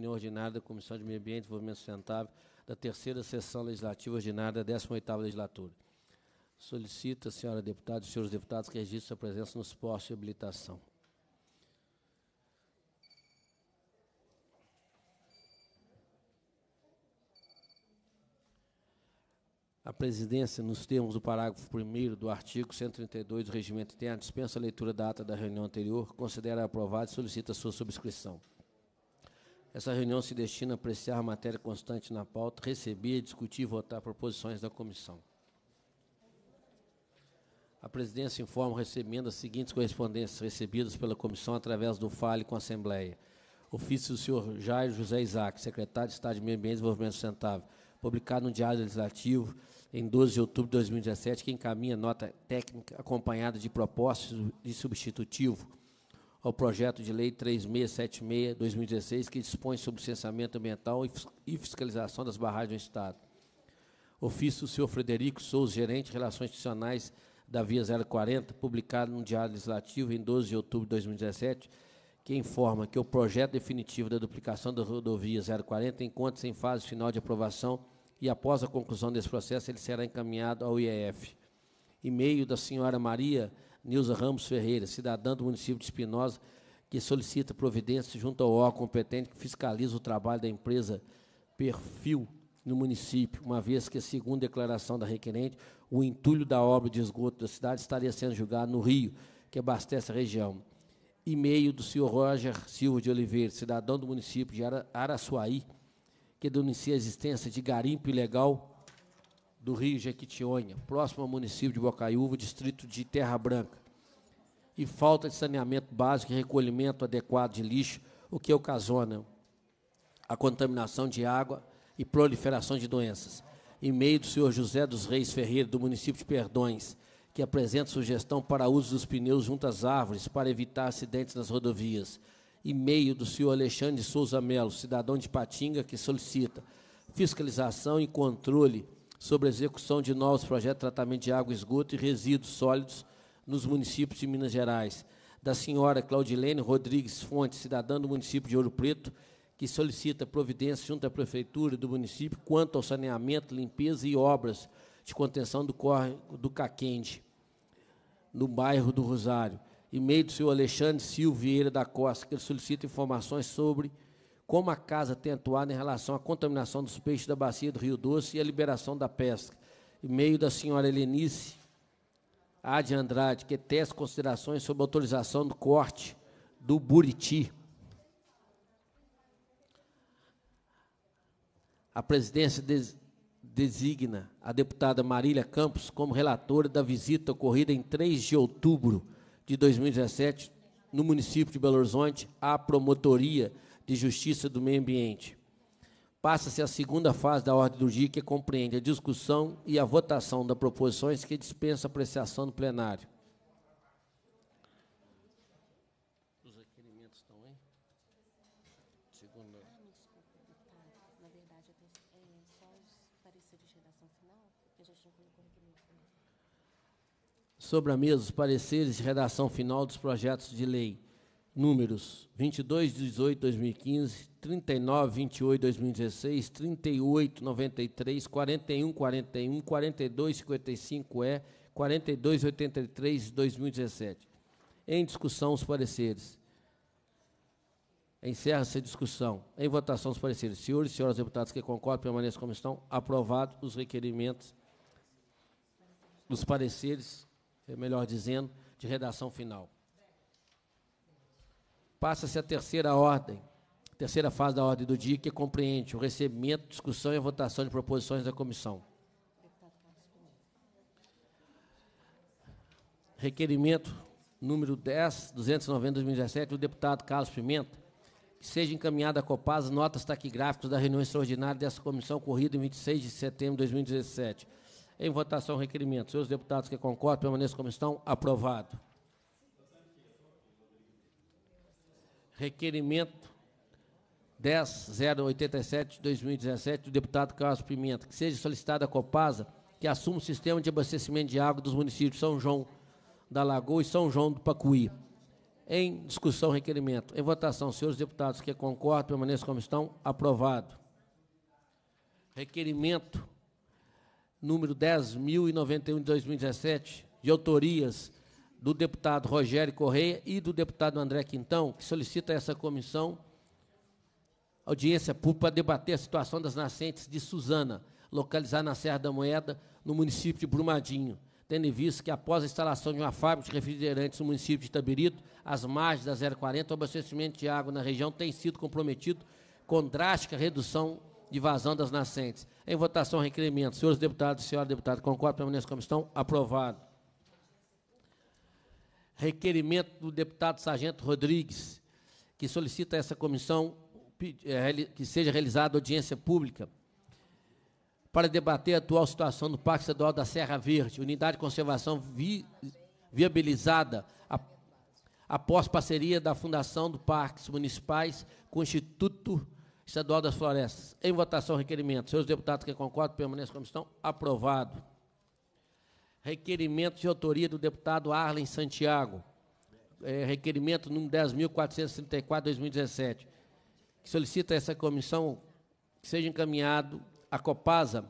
reunião ordinária da Comissão de Meio Ambiente e Desenvolvimento Sustentável da terceira sessão legislativa ordinária da 18ª legislatura. Solicito senhora deputada e senhores deputados que registre sua presença nos postos de habilitação. A presidência, nos termos do parágrafo 1 do artigo 132 do Regimento Interno, dispensa a leitura da ata da reunião anterior, considera aprovada e solicita sua subscrição. Essa reunião se destina a apreciar a matéria constante na pauta, receber, discutir e votar proposições da comissão. A presidência informa o recebimento das seguintes correspondências recebidas pela comissão através do FALE com a Assembleia. Ofício do senhor Jair José Isaac, secretário de Estado de Meio Ambiente e Desenvolvimento Sustentável, publicado no Diário Legislativo em 12 de outubro de 2017, que encaminha nota técnica acompanhada de propostas de substitutivo ao projeto de lei 3676-2016, que dispõe sobre o censamento ambiental e fiscalização das barragens do Estado. Ofício do senhor Frederico Souza, gerente de Relações Institucionais da Via 040, publicado no Diário Legislativo em 12 de outubro de 2017, que informa que o projeto definitivo da duplicação da rodovia 040 encontra-se em fase final de aprovação e, após a conclusão desse processo, ele será encaminhado ao IEF. E-mail da senhora Maria Nilza Ramos Ferreira, cidadã do município de Espinosa, que solicita providência junto ao órgão competente que fiscaliza o trabalho da empresa Perfil no município, uma vez que, segundo declaração da requerente, o entulho da obra de esgoto da cidade estaria sendo julgado no Rio, que abastece a região. E-mail do senhor Roger Silva de Oliveira, cidadão do município de Araçuaí, que denuncia a existência de garimpo ilegal do Rio Jequitinhonha, próximo ao município de Bocaiúva, distrito de Terra Branca. E falta de saneamento básico e recolhimento adequado de lixo, o que ocasiona a contaminação de água e proliferação de doenças. E-mail do senhor José dos Reis Ferreira, do município de Perdões, que apresenta sugestão para uso dos pneus junto às árvores para evitar acidentes nas rodovias. E-mail do senhor Alexandre Souza Melo, cidadão de Patinga, que solicita fiscalização e controle sobre a execução de novos projetos de tratamento de água, esgoto e resíduos sólidos nos municípios de Minas Gerais. Da senhora Claudilene Rodrigues Fontes, cidadã do município de Ouro Preto, que solicita providência junto à prefeitura do município quanto ao saneamento, limpeza e obras de contenção do córrego do Caquende, no bairro do Rosário. E-mail do senhor Alexandre Silveira da Costa, que solicita informações sobre como a casa tem atuado em relação à contaminação dos peixes da bacia do Rio Doce e a liberação da pesca. e meio da senhora Helenice Adi Andrade, que tece considerações sobre a autorização do corte do Buriti. A presidência des designa a deputada Marília Campos como relatora da visita ocorrida em 3 de outubro de 2017 no município de Belo Horizonte à promotoria de Justiça do Meio Ambiente. Passa-se a segunda fase da ordem do dia, que compreende a discussão e a votação das proposições que dispensa apreciação do plenário. sobre a mesa os pareceres de redação final dos projetos de lei Números 22, 18, 2015, 39, 28, 2016, 38, 93, 41, 41, 42, 55, E, 42, 83, 2017. Em discussão, os pareceres. Encerra-se a discussão. Em votação, os pareceres. Senhores e senhoras deputados que concordam, permaneçam como estão. Aprovados os requerimentos dos pareceres, é melhor dizendo, de redação final passa-se a terceira ordem, terceira fase da ordem do dia, que compreende o recebimento, discussão e votação de proposições da comissão. Requerimento número 10, 290, 2017, do deputado Carlos Pimenta, que seja encaminhada à as notas taquigráficas da reunião extraordinária dessa comissão ocorrida em 26 de setembro de 2017. Em votação, requerimento. Senhores deputados que concordam, permaneçam como estão. Aprovado. requerimento 10087 2017 do deputado Carlos Pimenta, que seja solicitada a Copasa que assuma o sistema de abastecimento de água dos municípios São João da Lagoa e São João do Pacuí. Em discussão, requerimento. Em votação, senhores deputados que concordam, permaneçam como estão. Aprovado. Requerimento número 10.091 de 2017, de autorias do deputado Rogério Correia e do deputado André Quintão, que solicita a essa comissão audiência pública para debater a situação das nascentes de Suzana, localizada na Serra da Moeda, no município de Brumadinho, tendo em vista que após a instalação de uma fábrica de refrigerantes no município de Itabirito, as margens da 040, o abastecimento de água na região tem sido comprometido com drástica redução de vazão das nascentes. Em votação, requerimento. Senhores deputados, senhora deputada, concordo, a como estão. Aprovado requerimento do deputado Sargento Rodrigues, que solicita a essa comissão eh, que seja realizada audiência pública para debater a atual situação do Parque Estadual da Serra Verde, unidade de conservação vi, viabilizada após parceria da Fundação dos Parques Municipais com o Instituto Estadual das Florestas. Em votação, requerimento. Senhores deputados que concordam, permaneçam a comissão. Aprovado requerimento de autoria do deputado Arlen Santiago, é, requerimento número 10.434, 2017, que solicita a essa comissão que seja encaminhado à Copasa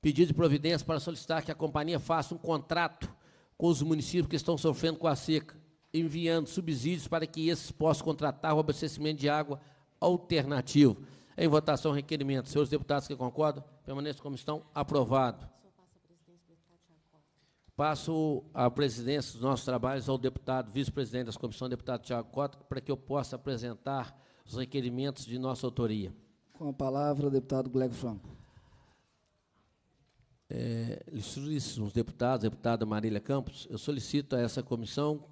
pedido de providência para solicitar que a companhia faça um contrato com os municípios que estão sofrendo com a seca, enviando subsídios para que esses possam contratar o abastecimento de água alternativo. Em votação, requerimento. Senhores deputados que concordam, permaneçam como estão. Aprovado. Passo a presidência dos nossos trabalhos ao deputado, vice-presidente das comissões, deputado Tiago Cota, para que eu possa apresentar os requerimentos de nossa autoria. Com a palavra, deputado Glego Franco. É, ilustríssimos deputados, deputada Marília Campos, eu solicito a essa comissão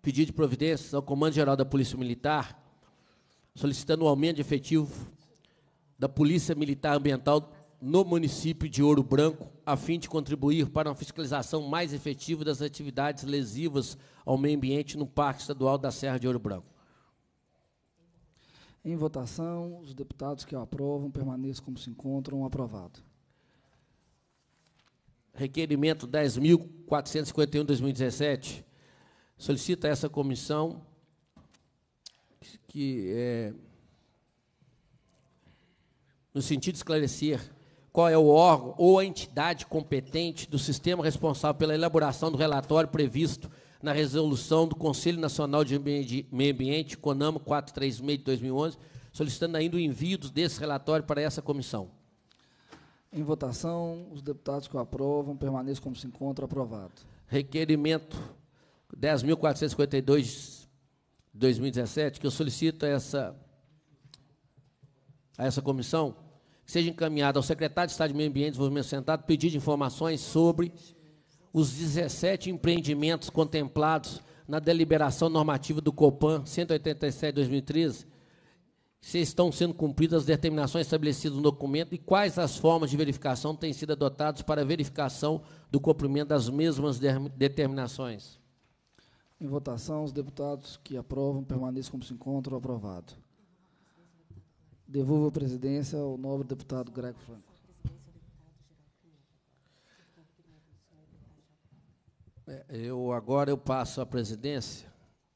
pedido de providências ao Comando-Geral da Polícia Militar, solicitando o aumento de efetivo da Polícia Militar Ambiental no município de Ouro Branco, a fim de contribuir para uma fiscalização mais efetiva das atividades lesivas ao meio ambiente no Parque Estadual da Serra de Ouro Branco. Em votação, os deputados que aprovam permaneçam como se encontram. Aprovado. Requerimento 10.451-2017. Solicita essa comissão que, é, no sentido de esclarecer qual é o órgão ou a entidade competente do sistema responsável pela elaboração do relatório previsto na resolução do Conselho Nacional de Meio Ambiente, CONAMO 436 de 2011, solicitando ainda o envio desse relatório para essa comissão. Em votação, os deputados que o aprovam permaneçam como se encontra aprovado. Requerimento 10.452 de 2017, que eu solicito a essa, a essa comissão seja encaminhado ao secretário de Estado de Meio Ambiente e Desenvolvimento Sustentável pedido de informações sobre os 17 empreendimentos contemplados na deliberação normativa do COPAN 187-2013, se estão sendo cumpridas as determinações estabelecidas no documento e quais as formas de verificação têm sido adotadas para verificação do cumprimento das mesmas determinações. Em votação, os deputados que aprovam permaneçam como se encontram aprovado. Devolvo a presidência ao nobre deputado Greg Franco. É, eu agora eu passo a presidência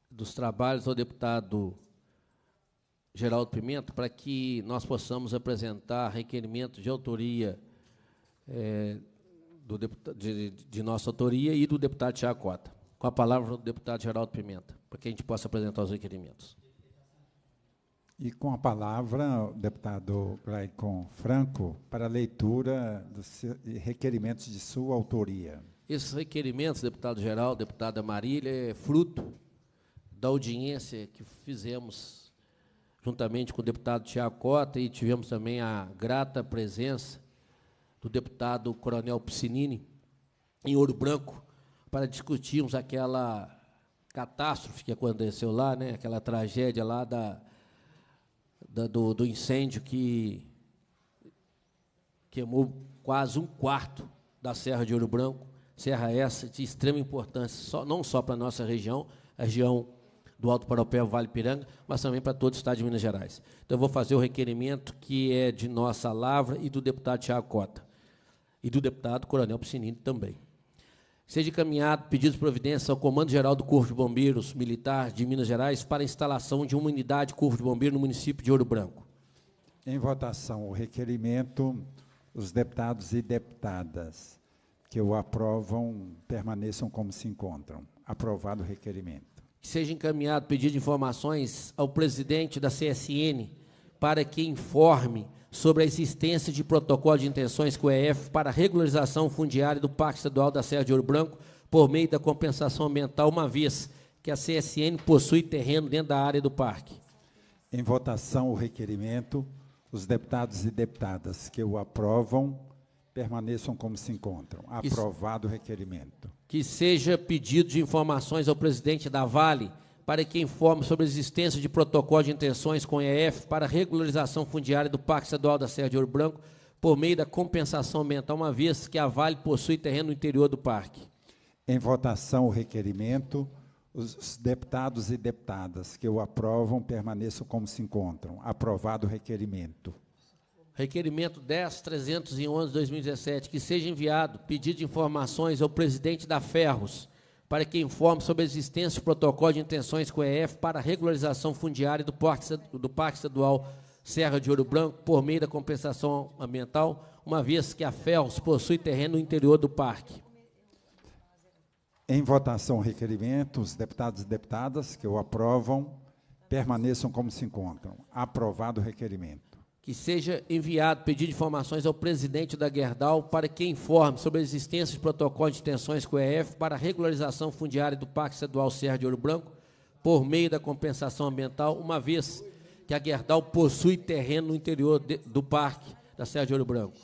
dos trabalhos ao deputado Geraldo Pimenta para que nós possamos apresentar requerimento de autoria é, do deputado, de, de, nossa autoria e do deputado Tiago Cota. Com a palavra do deputado Geraldo Pimenta, para que a gente possa apresentar os requerimentos. E com a palavra, o deputado Glaicon Franco, para a leitura dos requerimentos de sua autoria. Esses requerimentos, deputado geral, deputada Marília, é fruto da audiência que fizemos juntamente com o deputado Tiago Cota e tivemos também a grata presença do deputado Coronel Piscinini em Ouro Branco para discutirmos aquela catástrofe que aconteceu lá, né, aquela tragédia lá da da, do, do incêndio que queimou quase um quarto da Serra de Ouro Branco, serra essa de extrema importância, só, não só para a nossa região, a região do Alto Paropéu, Vale Piranga, mas também para todo o Estado de Minas Gerais. Então, eu vou fazer o requerimento que é de nossa lavra e do deputado Tiago Cota, e do deputado Coronel Piscinini também seja encaminhado pedido de providência ao Comando Geral do Corpo de Bombeiros Militar de Minas Gerais para a instalação de uma unidade Corpo de Bombeiros no município de Ouro Branco. Em votação, o requerimento, os deputados e deputadas que o aprovam permaneçam como se encontram. Aprovado o requerimento. Que seja encaminhado pedido de informações ao presidente da CSN para que informe sobre a existência de protocolo de intenções com o EF para regularização fundiária do Parque Estadual da Serra de Ouro Branco por meio da compensação ambiental, uma vez que a CSN possui terreno dentro da área do parque. Em votação o requerimento, os deputados e deputadas que o aprovam permaneçam como se encontram. Aprovado o requerimento. Que seja pedido de informações ao presidente da Vale para que informe sobre a existência de protocolo de intenções com a EF para regularização fundiária do Parque Estadual da Serra de Ouro Branco por meio da compensação ambiental, uma vez que a Vale possui terreno no interior do parque. Em votação o requerimento, os deputados e deputadas que o aprovam permaneçam como se encontram. Aprovado o requerimento. Requerimento 10.311 2017, que seja enviado pedido de informações ao presidente da Ferros, para que informe sobre a existência do protocolo de intenções com a EF para a regularização fundiária do Parque, do Parque Estadual Serra de Ouro Branco por meio da compensação ambiental, uma vez que a FELS possui terreno no interior do parque. Em votação, requerimento, os deputados e deputadas que o aprovam permaneçam como se encontram. Aprovado o requerimento que seja enviado pedido de informações ao presidente da Gerdau para que informe sobre a existência de protocolos de tensões com o EF para a regularização fundiária do Parque Estadual Serra de Ouro Branco por meio da compensação ambiental, uma vez que a Gerdau possui terreno no interior de, do parque da Serra de Ouro Branco.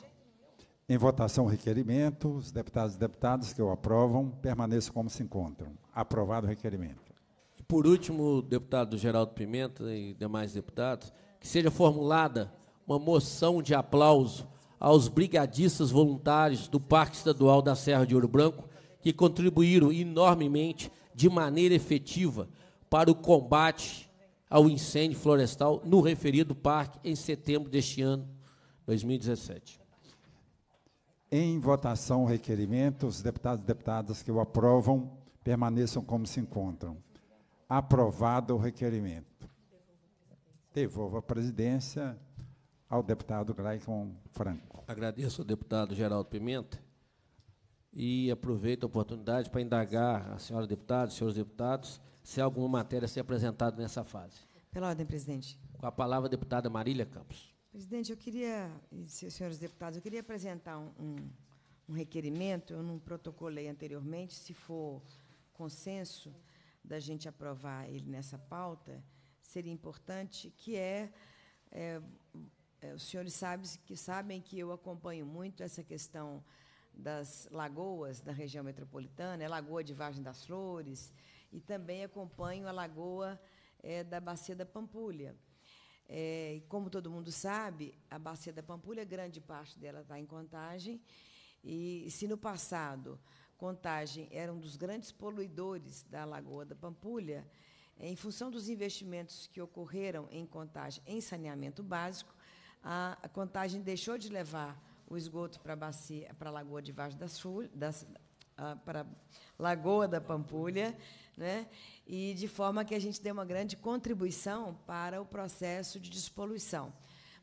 Em votação, o requerimento. Os deputados e deputadas que o aprovam permaneçam como se encontram. Aprovado o requerimento. E por último, deputado Geraldo Pimenta e demais deputados, que seja formulada uma moção de aplauso aos brigadistas voluntários do Parque Estadual da Serra de Ouro Branco, que contribuíram enormemente, de maneira efetiva, para o combate ao incêndio florestal no referido parque em setembro deste ano, 2017. Em votação o requerimento, os deputados e deputadas que o aprovam permaneçam como se encontram. Aprovado o requerimento. Devolvo a presidência ao deputado Glaicon Franco. Agradeço ao deputado Geraldo Pimenta e aproveito a oportunidade para indagar a senhora deputada, senhores deputados, se há alguma matéria a ser apresentada nessa fase. Pela ordem, presidente. Com a palavra, a deputada Marília Campos. Presidente, eu queria, senhores deputados, eu queria apresentar um, um, requerimento, eu não protocolei anteriormente, se for consenso da gente aprovar ele nessa pauta, seria importante, que é, é é, os senhores sabem que, sabem que eu acompanho muito essa questão das lagoas da região metropolitana, é a Lagoa de Vargem das Flores, e também acompanho a Lagoa é, da Bacia da Pampulha. É, como todo mundo sabe, a Bacia da Pampulha, grande parte dela está em contagem, e se no passado Contagem era um dos grandes poluidores da Lagoa da Pampulha, é, em função dos investimentos que ocorreram em Contagem em saneamento básico, a contagem deixou de levar o esgoto para a bacia, para a Lagoa de Vaz das Folhas, para Lagoa da Pampulha, né? e de forma que a gente deu uma grande contribuição para o processo de despoluição.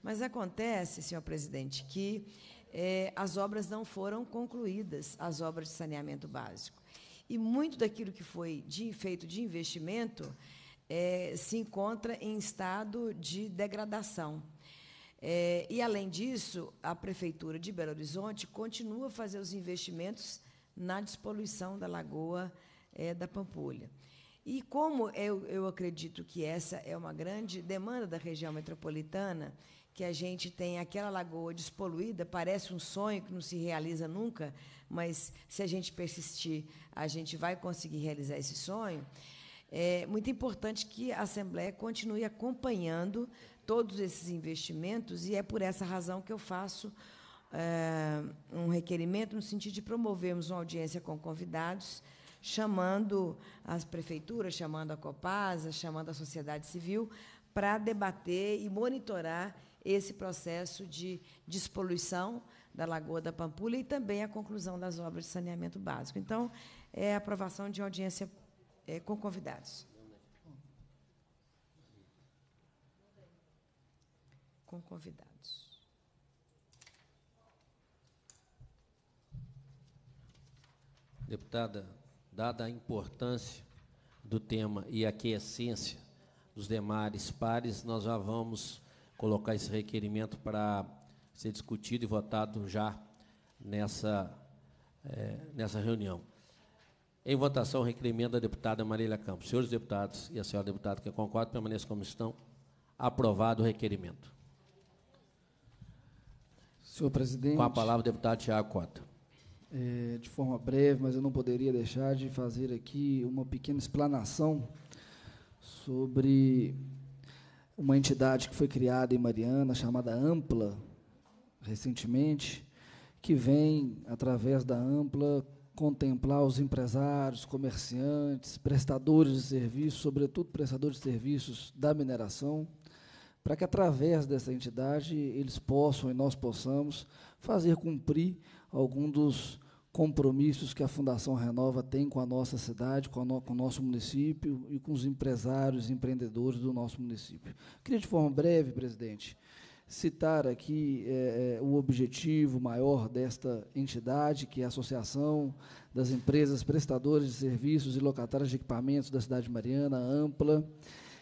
Mas acontece, senhor presidente, que eh, as obras não foram concluídas, as obras de saneamento básico. E muito daquilo que foi de, feito de investimento eh, se encontra em estado de degradação. É, e, além disso, a Prefeitura de Belo Horizonte continua a fazer os investimentos na despoluição da Lagoa é, da Pampulha. E como eu, eu acredito que essa é uma grande demanda da região metropolitana, que a gente tem aquela lagoa despoluída, parece um sonho que não se realiza nunca, mas se a gente persistir, a gente vai conseguir realizar esse sonho. É muito importante que a Assembleia continue acompanhando todos esses investimentos, e é por essa razão que eu faço é, um requerimento no sentido de promovermos uma audiência com convidados, chamando as prefeituras, chamando a Copasa, chamando a sociedade civil, para debater e monitorar esse processo de despoluição da Lagoa da Pampulha e também a conclusão das obras de saneamento básico. Então, é aprovação de audiência é, com convidados. com convidados. Deputada, dada a importância do tema e aqui a essência dos demais pares, nós já vamos colocar esse requerimento para ser discutido e votado já nessa, é, nessa reunião. Em votação, o requerimento da deputada Marília Campos. Senhores deputados e a senhora deputada que concorda, permaneçam como estão. Aprovado o requerimento. Senhor presidente. Com a palavra, deputado Tiago Cota. É, de forma breve, mas eu não poderia deixar de fazer aqui uma pequena explanação sobre uma entidade que foi criada em Mariana, chamada Ampla, recentemente, que vem, através da Ampla, contemplar os empresários, comerciantes, prestadores de serviços, sobretudo prestadores de serviços da mineração, para que, através dessa entidade, eles possam e nós possamos fazer cumprir algum dos compromissos que a Fundação Renova tem com a nossa cidade, com, no, com o nosso município e com os empresários e empreendedores do nosso município. Queria, de forma breve, presidente, citar aqui é, é, o objetivo maior desta entidade, que é a Associação das Empresas Prestadoras de Serviços e Locatárias de Equipamentos da Cidade de Mariana, AMPLA,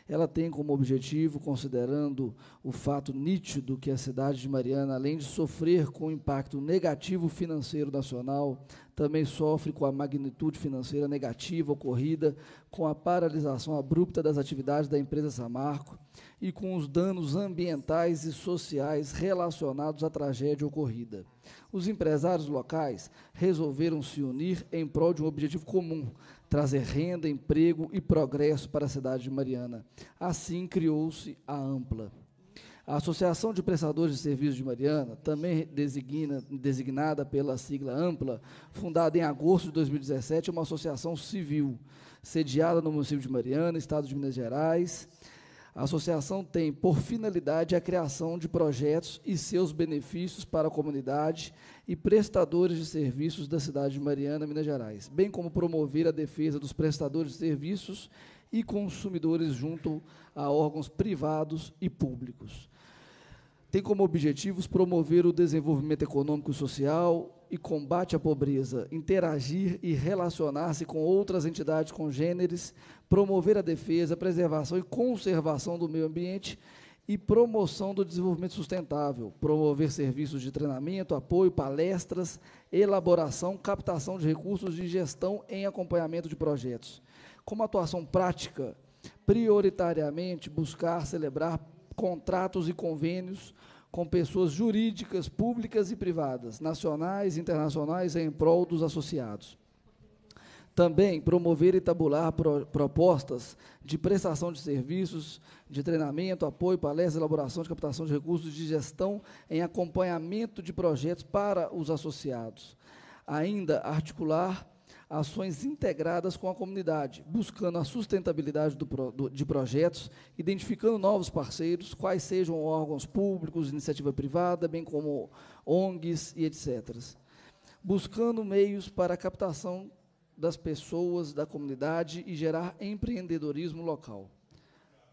ela tem como objetivo, considerando o fato nítido que a cidade de Mariana, além de sofrer com o impacto negativo financeiro nacional, também sofre com a magnitude financeira negativa ocorrida com a paralisação abrupta das atividades da empresa Samarco e com os danos ambientais e sociais relacionados à tragédia ocorrida. Os empresários locais resolveram se unir em prol de um objetivo comum: trazer renda, emprego e progresso para a cidade de Mariana. Assim criou-se a Ampla. A Associação de Prestadores de Serviços de Mariana, também designa, designada pela sigla Ampla, fundada em agosto de 2017, é uma associação civil, sediada no município de Mariana, Estado de Minas Gerais a associação tem por finalidade a criação de projetos e seus benefícios para a comunidade e prestadores de serviços da cidade de Mariana, Minas Gerais, bem como promover a defesa dos prestadores de serviços e consumidores junto a órgãos privados e públicos. Tem como objetivos promover o desenvolvimento econômico e social, e combate à pobreza, interagir e relacionar-se com outras entidades congêneres, promover a defesa, preservação e conservação do meio ambiente e promoção do desenvolvimento sustentável, promover serviços de treinamento, apoio, palestras, elaboração, captação de recursos de gestão em acompanhamento de projetos. Como atuação prática, prioritariamente buscar celebrar contratos e convênios com pessoas jurídicas, públicas e privadas, nacionais e internacionais, em prol dos associados. Também promover e tabular pro, propostas de prestação de serviços, de treinamento, apoio, palestra, elaboração de captação de recursos, de gestão em acompanhamento de projetos para os associados. Ainda articular ações integradas com a comunidade, buscando a sustentabilidade do, do, de projetos, identificando novos parceiros, quais sejam órgãos públicos, iniciativa privada, bem como ONGs e etc. Buscando meios para a captação das pessoas, da comunidade e gerar empreendedorismo local.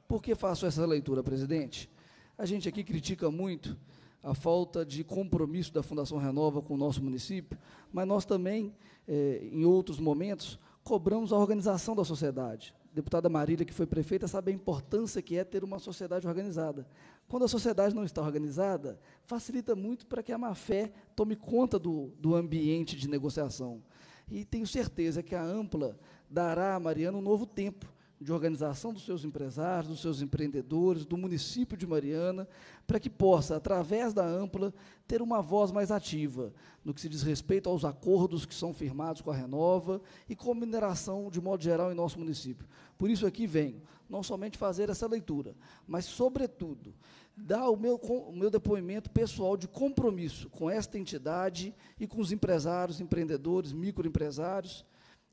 Por que faço essa leitura, presidente? A gente aqui critica muito a falta de compromisso da Fundação Renova com o nosso município, mas nós também, é, em outros momentos, cobramos a organização da sociedade. A deputada Marília, que foi prefeita, sabe a importância que é ter uma sociedade organizada. Quando a sociedade não está organizada, facilita muito para que a má-fé tome conta do, do ambiente de negociação. E tenho certeza que a Ampla dará a Mariana um novo tempo de organização dos seus empresários, dos seus empreendedores, do município de Mariana, para que possa, através da Ampla, ter uma voz mais ativa no que se diz respeito aos acordos que são firmados com a Renova e com a mineração, de modo geral, em nosso município. Por isso aqui venho, não somente fazer essa leitura, mas, sobretudo, dar o meu, o meu depoimento pessoal de compromisso com esta entidade e com os empresários, empreendedores, microempresários,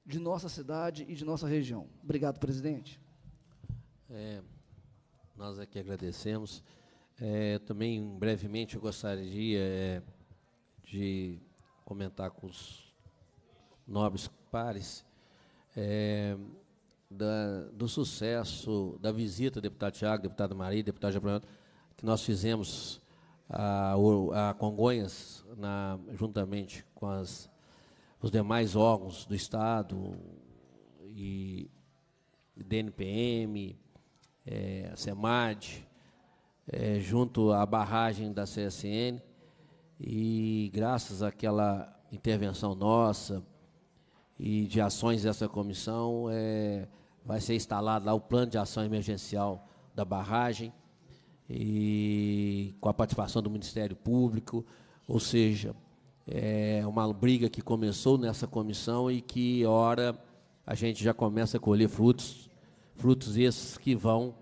de nossa cidade e de nossa região. Obrigado, presidente. É, nós aqui é agradecemos. É, também, brevemente, eu gostaria é, de comentar com os nobres pares é, da, do sucesso da visita, deputado Tiago, deputada Maria, deputado Jabrão, que nós fizemos a, a Congonhas, na, juntamente com as os demais órgãos do Estado e DNPM, é, a SEMAD, é, junto à barragem da CSN, e graças àquela intervenção nossa e de ações dessa comissão, é, vai ser instalado lá o plano de ação emergencial da barragem, e com a participação do Ministério Público, ou seja, é uma briga que começou nessa comissão e que, ora, a gente já começa a colher frutos, frutos esses que vão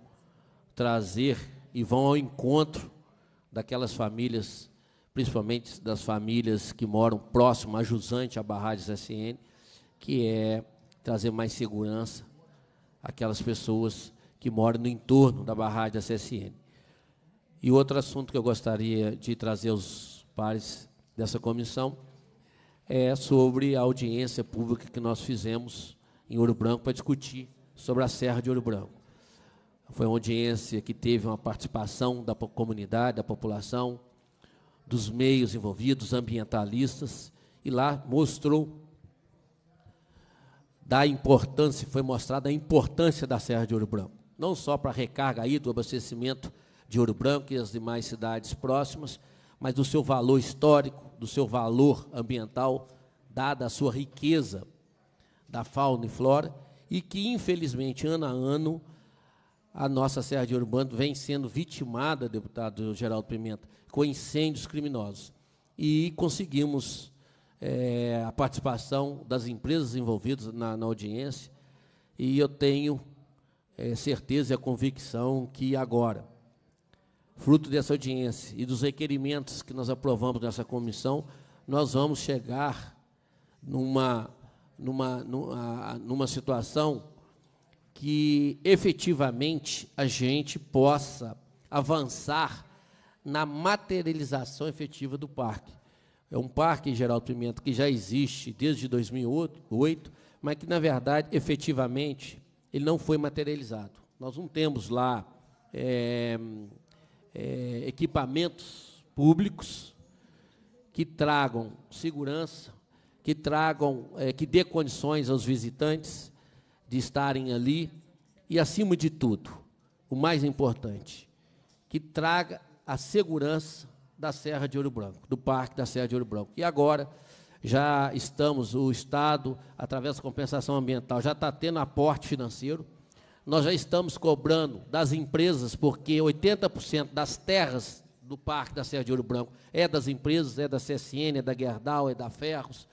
trazer e vão ao encontro daquelas famílias, principalmente das famílias que moram próximo a Jusante, a Barragens SN, que é trazer mais segurança àquelas pessoas que moram no entorno da barragem da E outro assunto que eu gostaria de trazer aos pares dessa comissão é sobre a audiência pública que nós fizemos em Ouro Branco para discutir sobre a Serra de Ouro Branco. Foi uma audiência que teve uma participação da comunidade, da população, dos meios envolvidos, ambientalistas, e lá mostrou da importância, foi mostrada a importância da Serra de Ouro Branco, não só para a recarga aí do abastecimento de Ouro Branco e as demais cidades próximas, mas do seu valor histórico, do seu valor ambiental, dada a sua riqueza da fauna e flora, e que, infelizmente, ano a ano, a nossa Serra de Urbano vem sendo vitimada, deputado Geraldo Pimenta, com incêndios criminosos. E conseguimos é, a participação das empresas envolvidas na, na audiência, e eu tenho é, certeza e a convicção que agora fruto dessa audiência e dos requerimentos que nós aprovamos nessa comissão, nós vamos chegar numa, numa, numa, numa situação que efetivamente a gente possa avançar na materialização efetiva do parque. É um parque, Geraldo Pimenta, que já existe desde 2008, mas que, na verdade, efetivamente, ele não foi materializado. Nós não temos lá é, é, equipamentos públicos que tragam segurança, que tragam, é, que dê condições aos visitantes de estarem ali e, acima de tudo, o mais importante, que traga a segurança da Serra de Ouro Branco, do Parque da Serra de Ouro Branco. E agora já estamos, o Estado, através da compensação ambiental, já está tendo aporte financeiro nós já estamos cobrando das empresas, porque 80% das terras do Parque da Serra de Ouro Branco é das empresas, é da CSN, é da Gerdau, é da Ferros.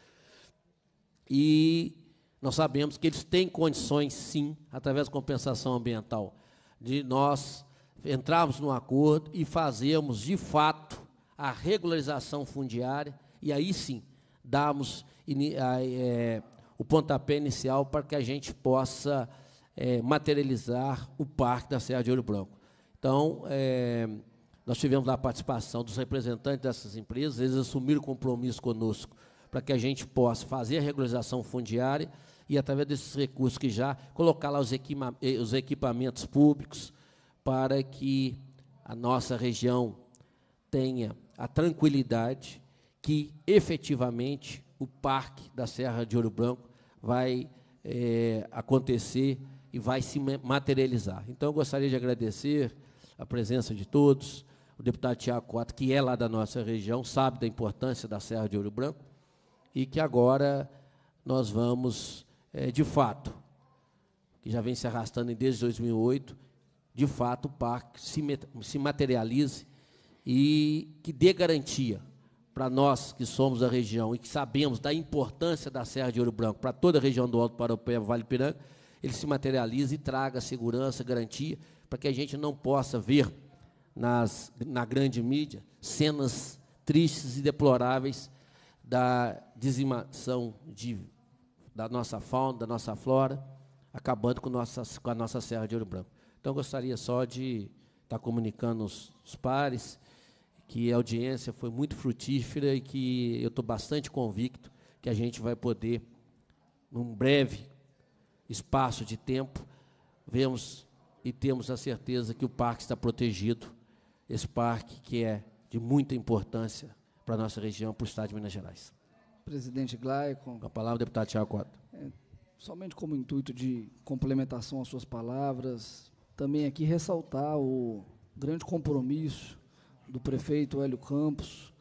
E nós sabemos que eles têm condições, sim, através da compensação ambiental, de nós entrarmos num acordo e fazermos, de fato, a regularização fundiária e aí sim darmos é, o pontapé inicial para que a gente possa é, materializar o Parque da Serra de Ouro Branco. Então, é, nós tivemos lá a participação dos representantes dessas empresas, eles assumiram compromisso conosco para que a gente possa fazer a regularização fundiária e, através desses recursos que já, colocar lá os, equipa eh, os equipamentos públicos para que a nossa região tenha a tranquilidade que, efetivamente, o Parque da Serra de Ouro Branco vai é, acontecer e vai se materializar. Então, eu gostaria de agradecer a presença de todos. O deputado Tiago Cota, que é lá da nossa região, sabe da importância da Serra de Ouro Branco e que agora nós vamos, é, de fato, que já vem se arrastando desde 2008, de fato o parque se, se materialize e que dê garantia para nós que somos da região e que sabemos da importância da Serra de Ouro Branco para toda a região do Alto Paraopé, Vale Piranga, ele se materialize e traga segurança, garantia, para que a gente não possa ver nas, na grande mídia cenas tristes e deploráveis da dizimação de, da nossa fauna, da nossa flora, acabando com, nossas, com a nossa Serra de Ouro Branco. Então, gostaria só de estar tá comunicando os, os pares que a audiência foi muito frutífera e que eu estou bastante convicto que a gente vai poder, num breve espaço de tempo, vemos e temos a certeza que o parque está protegido, esse parque que é de muita importância para a nossa região, para o Estado de Minas Gerais. Presidente Glaicon. Com a palavra, deputado Tiago Cota. É, somente como intuito de complementação às suas palavras, também aqui ressaltar o grande compromisso do prefeito Hélio Campos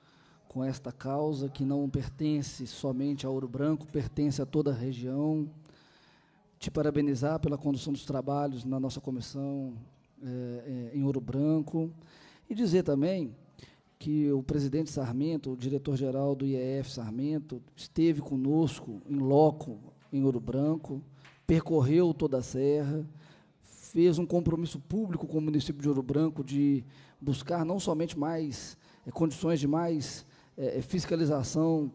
com esta causa, que não pertence somente a Ouro Branco, pertence a toda a região, te parabenizar pela condução dos trabalhos na nossa comissão é, é, em Ouro Branco e dizer também que o presidente Sarmento, o diretor-geral do IEF Sarmento, esteve conosco em loco em Ouro Branco, percorreu toda a serra, fez um compromisso público com o município de Ouro Branco de buscar não somente mais é, condições de mais fiscalização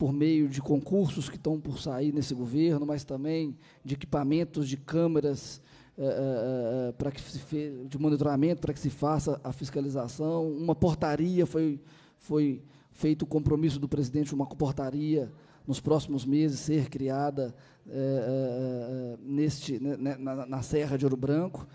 por meio de concursos que estão por sair nesse governo, mas também de equipamentos, de câmeras eh, eh, eh, para que se de monitoramento para que se faça a fiscalização. Uma portaria foi, foi feito o compromisso do presidente, uma portaria nos próximos meses ser criada neste, né, né, na, na Serra de Ouro Branco.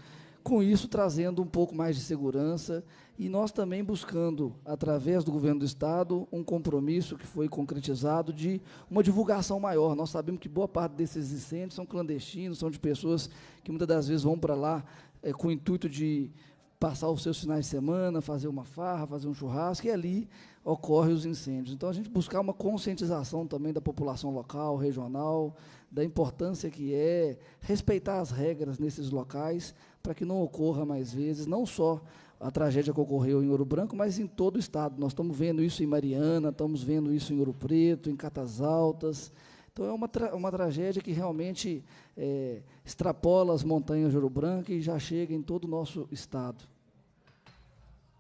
Com isso, trazendo um pouco mais de segurança e nós também buscando, através do governo do Estado, um compromisso que foi concretizado de uma divulgação maior. Nós sabemos que boa parte desses incêndios são clandestinos, são de pessoas que muitas das vezes vão para lá é, com o intuito de passar os seus finais de semana, fazer uma farra, fazer um churrasco, e ali ocorrem os incêndios. Então, a gente buscar uma conscientização também da população local, regional, da importância que é respeitar as regras nesses locais, para que não ocorra mais vezes, não só a tragédia que ocorreu em Ouro Branco, mas em todo o estado. Nós estamos vendo isso em Mariana, estamos vendo isso em Ouro Preto, em Catas Altas. Então, é uma, tra uma tragédia que realmente é, extrapola as montanhas de Ouro Branco e já chega em todo o nosso estado.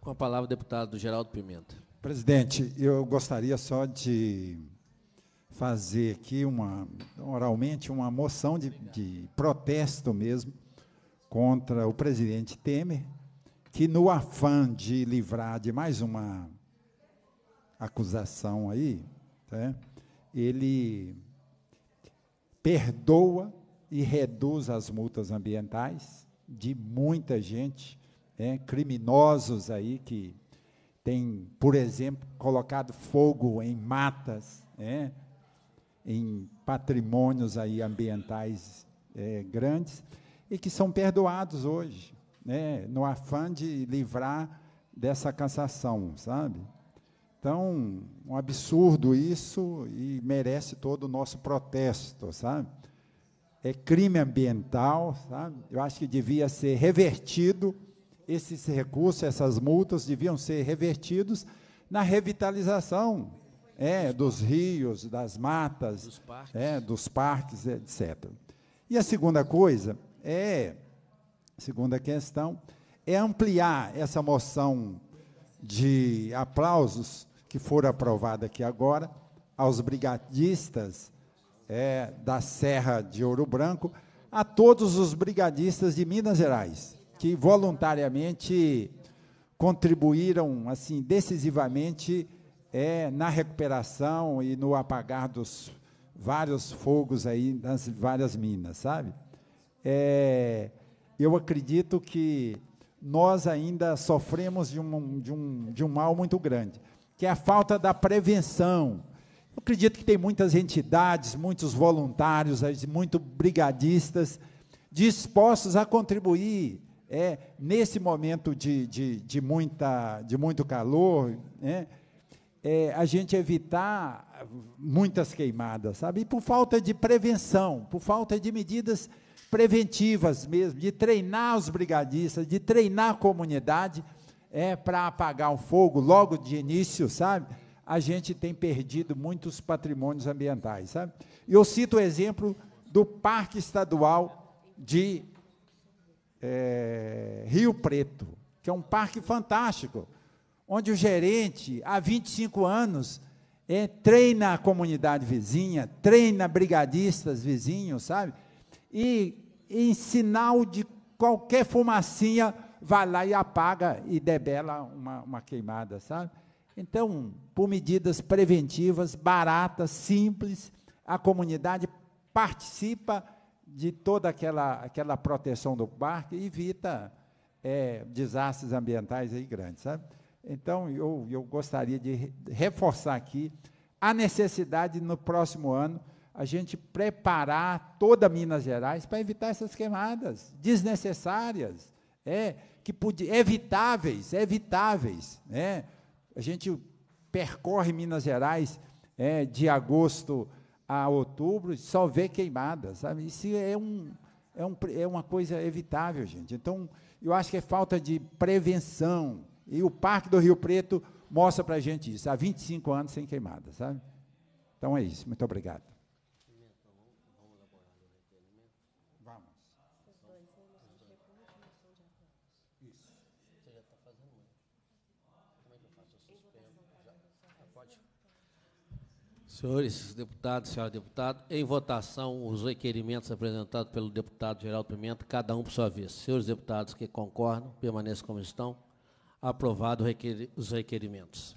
Com a palavra, deputado Geraldo Pimenta. Presidente, eu gostaria só de fazer aqui, uma, oralmente, uma moção de, de protesto mesmo contra o presidente Temer, que no afã de livrar de mais uma acusação aí, né? ele perdoa e reduz as multas ambientais de muita gente, né? criminosos aí que tem, por exemplo, colocado fogo em matas, né? em patrimônios aí ambientais é, grandes e que são perdoados hoje né, no afã de livrar dessa cassação, sabe? Então, um absurdo isso e merece todo o nosso protesto, sabe? É crime ambiental, sabe? Eu acho que devia ser revertido esses recursos, essas multas deviam ser revertidos na revitalização é, dos rios, das matas, dos parques. É, dos parques, etc. E a segunda coisa é Segunda questão é ampliar essa moção de aplausos que for aprovada aqui agora aos brigadistas é, da Serra de Ouro Branco, a todos os brigadistas de Minas Gerais que voluntariamente contribuíram assim decisivamente é, na recuperação e no apagar dos vários fogos aí nas várias minas, sabe? É, eu acredito que nós ainda sofremos de um, de, um, de um mal muito grande, que é a falta da prevenção. Eu acredito que tem muitas entidades, muitos voluntários, muito brigadistas, dispostos a contribuir é, nesse momento de, de, de, muita, de muito calor, né, é, a gente evitar muitas queimadas, sabe? E por falta de prevenção, por falta de medidas preventivas mesmo, de treinar os brigadistas, de treinar a comunidade, é para apagar o fogo logo de início, sabe? A gente tem perdido muitos patrimônios ambientais, sabe? Eu cito o exemplo do Parque Estadual de é, Rio Preto, que é um parque fantástico, onde o gerente, há 25 anos, é, treina a comunidade vizinha, treina brigadistas vizinhos, sabe? e, em sinal de qualquer fumacinha, vai lá e apaga e debela uma, uma queimada, sabe? Então, por medidas preventivas, baratas, simples, a comunidade participa de toda aquela, aquela proteção do parque e evita é, desastres ambientais aí grandes, sabe? Então, eu, eu gostaria de reforçar aqui a necessidade, no próximo ano, a gente preparar toda Minas Gerais para evitar essas queimadas desnecessárias, é que podia, evitáveis, evitáveis, né? A gente percorre Minas Gerais é, de agosto a outubro e só vê queimadas, sabe? Isso é um, é um é uma coisa evitável, gente. Então, eu acho que é falta de prevenção. E o Parque do Rio Preto mostra para a gente isso. Há 25 anos sem queimadas, sabe? Então é isso. Muito obrigado. Senhores deputados, senhora deputada, em votação os requerimentos apresentados pelo deputado Geraldo Pimenta, cada um por sua vez. Senhores deputados que concordam, permaneçam como estão. Aprovado requer os requerimentos.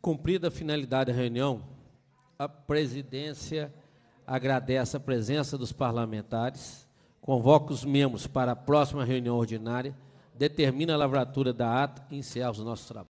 Cumprida a finalidade da reunião, a presidência agradece a presença dos parlamentares, convoca os membros para a próxima reunião ordinária, determina a lavratura da ata e encerra os nossos trabalhos.